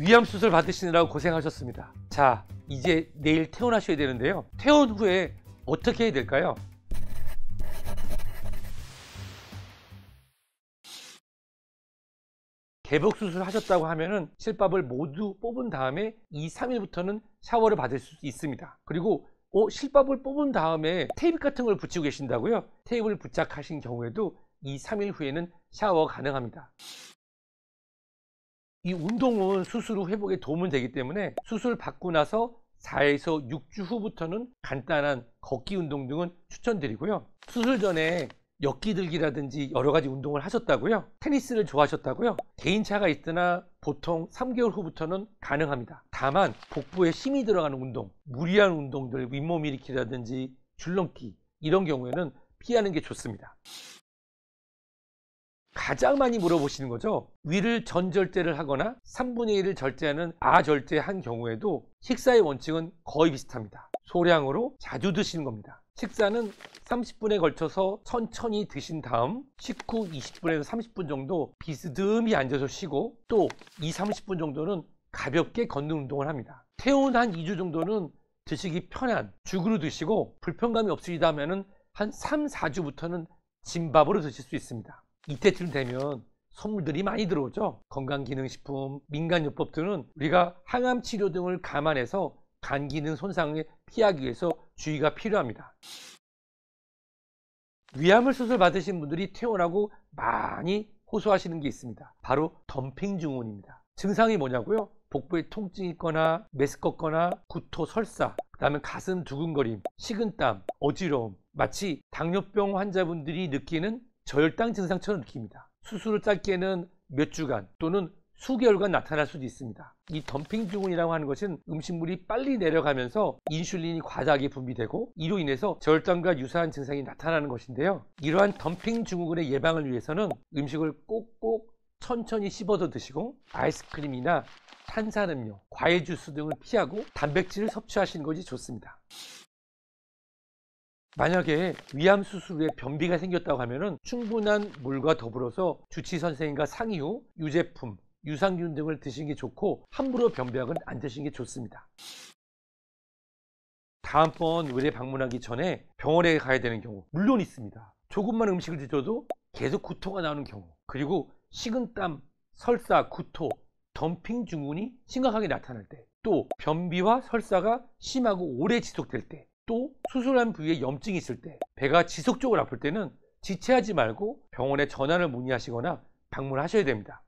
위암 수술 받으시느라고 고생하셨습니다. 자, 이제 내일 퇴원하셔야 되는데요. 퇴원 후에 어떻게 해야 될까요? 개복 수술 하셨다고 하면은 실밥을 모두 뽑은 다음에 2, 3일부터는 샤워를 받을 수 있습니다. 그리고 어, 실밥을 뽑은 다음에 테이프 같은 걸 붙이고 계신다고요? 테이프를 부착하신 경우에도 2, 3일 후에는 샤워 가능합니다. 이 운동은 수술 후 회복에 도움이 되기 때문에 수술 받고 나서 4에서 6주 후부터는 간단한 걷기 운동 등은 추천드리고요. 수술 전에 역기들기라든지 여러 가지 운동을 하셨다고요? 테니스를 좋아하셨다고요? 개인차가 있으나 보통 3개월 후부터는 가능합니다. 다만 복부에 힘이 들어가는 운동, 무리한 운동들, 윗몸 일으키라든지 줄넘기 이런 경우에는 피하는 게 좋습니다. 가장 많이 물어보시는 거죠. 위를 전절제를 하거나 3분의 1을 절제하는 아절제한 경우에도 식사의 원칙은 거의 비슷합니다. 소량으로 자주 드시는 겁니다. 식사는 30분에 걸쳐서 천천히 드신 다음 식후 20분에서 30분 정도 비스듬히 앉아서 쉬고 또 2, 30분 정도는 가볍게 걷는 운동을 합니다. 퇴원 한 2주 정도는 드시기 편한 죽으로 드시고 불편감이 없으시다면 한 3, 4주부터는 진밥으로 드실 수 있습니다. 이때쯤 되면 선물들이 많이 들어오죠. 건강기능식품, 민간요법 등은 우리가 항암치료 등을 감안해서 간기능 손상을 피하기 위해서 주의가 필요합니다. 위암을 수술 받으신 분들이 퇴원하고 많이 호소하시는 게 있습니다. 바로 덤핑 증후군입니다. 증상이 뭐냐고요? 복부에 통증이 있거나 메스껍거나 구토, 설사, 그 다음에 가슴 두근거림, 식은땀, 어지러움 마치 당뇨병 환자분들이 느끼는 저혈당 증상처럼 느낍니다. 수술을 짧게는 몇 주간 또는 수개월간 나타날 수도 있습니다. 이 덤핑 증후군이라고 하는 것은 음식물이 빨리 내려가면서 인슐린이 과다하게 분비되고 이로 인해서 저혈당과 유사한 증상이 나타나는 것인데요. 이러한 덤핑 증후군의 예방을 위해서는 음식을 꼭꼭 천천히 씹어서 드시고 아이스크림이나 탄산음료, 과일 주스 등을 피하고 단백질을 섭취하시는 것이 좋습니다. 만약에 위암 수술 후에 변비가 생겼다고 하면은 충분한 물과 더불어서 주치 선생님과 상의 후 유제품, 유산균 등을 드시는 게 좋고 함부로 변비약은 안 드시는 게 좋습니다. 다음번 의뢰 방문하기 전에 병원에 가야 되는 경우 물론 있습니다. 조금만 음식을 드셔도 계속 구토가 나오는 경우 그리고 식은땀, 설사, 구토, 덤핑 증후군이 심각하게 나타날 때 또 변비와 설사가 심하고 오래 지속될 때또 수술한 부위에 염증이 있을 때 배가 지속적으로 아플 때는 지체하지 말고 병원에 전화를 문의하시거나 방문하셔야 됩니다.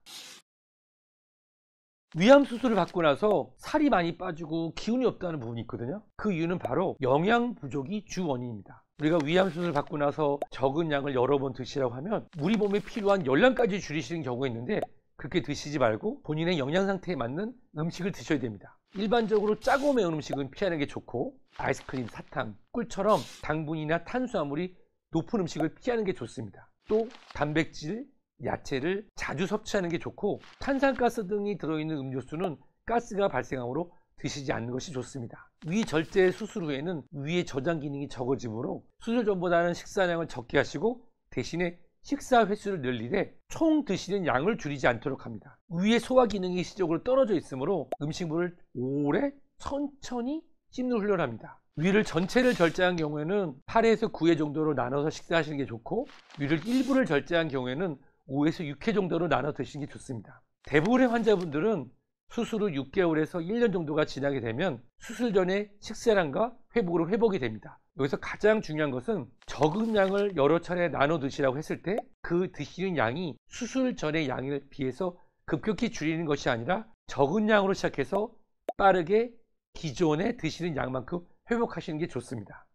위암 수술을 받고 나서 살이 많이 빠지고 기운이 없다는 부분이 있거든요. 그 이유는 바로 영양 부족이 주 원인입니다. 우리가 위암 수술 을 받고 나서 적은 양을 여러 번 드시라고 하면 우리 몸에 필요한 열량까지 줄이시는 경우가 있는데 그렇게 드시지 말고 본인의 영양 상태에 맞는 음식을 드셔야 됩니다. 일반적으로 짜고 매운 음식은 피하는 게 좋고 아이스크림, 사탕, 꿀처럼 당분이나 탄수화물이 높은 음식을 피하는 게 좋습니다. 또 단백질, 야채를 자주 섭취하는 게 좋고 탄산가스 등이 들어있는 음료수는 가스가 발생하므로 드시지 않는 것이 좋습니다. 위 절제 수술 후에는 위의 저장 기능이 적어지므로 수술 전보다는 식사량을 적게 하시고 대신에 식사 횟수를 늘리되 총 드시는 양을 줄이지 않도록 합니다. 위의 소화 기능이 시적으로 떨어져 있으므로 음식물을 오래 천천히 씹는 훈련합니다. 위를 전체를 절제한 경우에는 8에서 9회 정도로 나눠서 식사하시는 게 좋고 위를 일부를 절제한 경우에는 5에서 6회 정도로 나눠 드시는 게 좋습니다. 대부분의 환자분들은 수술 후 6개월에서 1년 정도가 지나게 되면 수술 전에 식세량과 회복으로 회복이 됩니다. 여기서 가장 중요한 것은 적은 양을 여러 차례 나눠 드시라고 했을 때 그 드시는 양이 수술 전의 양에 비해서 급격히 줄이는 것이 아니라 적은 양으로 시작해서 빠르게 기존에 드시는 양만큼 회복하시는 게 좋습니다.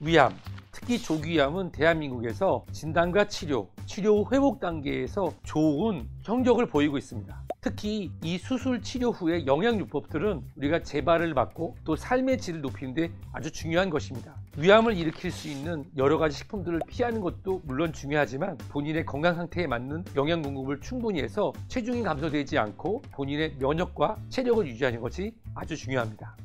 위암, 특히 조기암은 위 대한민국에서 진단과 치료, 치료 회복 단계에서 좋은 성적을 보이고 있습니다. 특히 이 수술 치료 후의 영양요법들은 우리가 재발을 막고 또 삶의 질을 높이는 데 아주 중요한 것입니다. 위암을 일으킬 수 있는 여러 가지 식품들을 피하는 것도 물론 중요하지만 본인의 건강 상태에 맞는 영양 공급을 충분히 해서 체중이 감소되지 않고 본인의 면역과 체력을 유지하는 것이 아주 중요합니다.